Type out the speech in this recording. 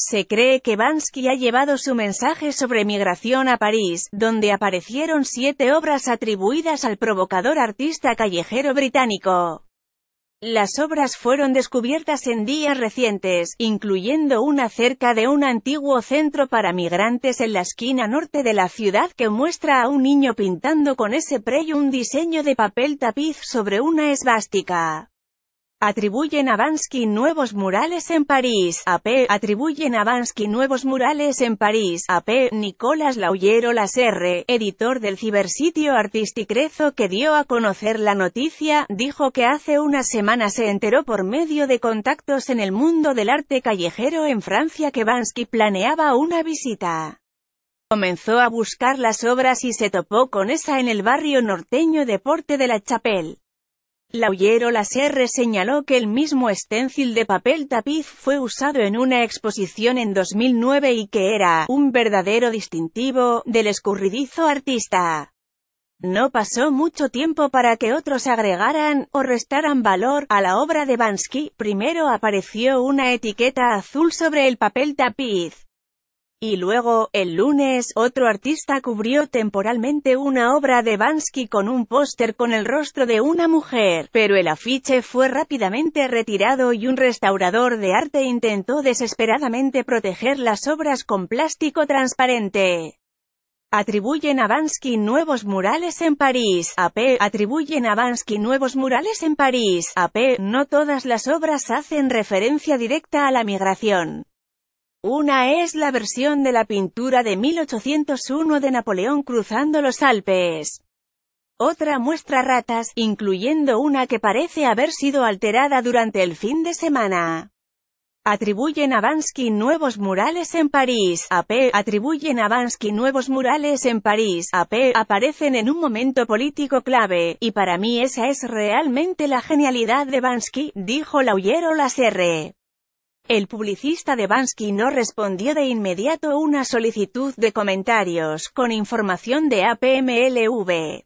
Se cree que Bansky ha llevado su mensaje sobre migración a París, donde aparecieron siete obras atribuidas al provocador artista callejero británico. Las obras fueron descubiertas en días recientes, incluyendo una cerca de un antiguo centro para migrantes en la esquina norte de la ciudad que muestra a un niño pintando con ese prey un diseño de papel tapiz sobre una esvástica. Atribuyen a Bansky nuevos murales en París, AP. Atribuyen a Bansky nuevos murales en París, AP. Nicolás Lauyero Laserre, editor del cibersitio Artisticrezo que dio a conocer la noticia, dijo que hace una semana se enteró por medio de contactos en el mundo del arte callejero en Francia que Bansky planeaba una visita. Comenzó a buscar las obras y se topó con esa en el barrio norteño de Porte de la Chapelle. Lauyero Laserre señaló que el mismo esténcil de papel tapiz fue usado en una exposición en 2009 y que era un verdadero distintivo del escurridizo artista. No pasó mucho tiempo para que otros agregaran o restaran valor a la obra de Bansky. Primero apareció una etiqueta azul sobre el papel tapiz. Y luego, el lunes, otro artista cubrió temporalmente una obra de Vansky con un póster con el rostro de una mujer, pero el afiche fue rápidamente retirado y un restaurador de arte intentó desesperadamente proteger las obras con plástico transparente. Atribuyen a Vansky nuevos murales en París, AP, atribuyen a Bansky nuevos murales en París, AP, no todas las obras hacen referencia directa a la migración. Una es la versión de la pintura de 1801 de Napoleón cruzando los Alpes. Otra muestra ratas, incluyendo una que parece haber sido alterada durante el fin de semana. Atribuyen a Bansky nuevos murales en París. AP. Atribuyen a Bansky nuevos murales en París. AP. Aparecen en un momento político clave, y para mí esa es realmente la genialidad de Bansky, dijo Lauyero Laserre. El publicista de Bansky no respondió de inmediato una solicitud de comentarios con información de APMLV,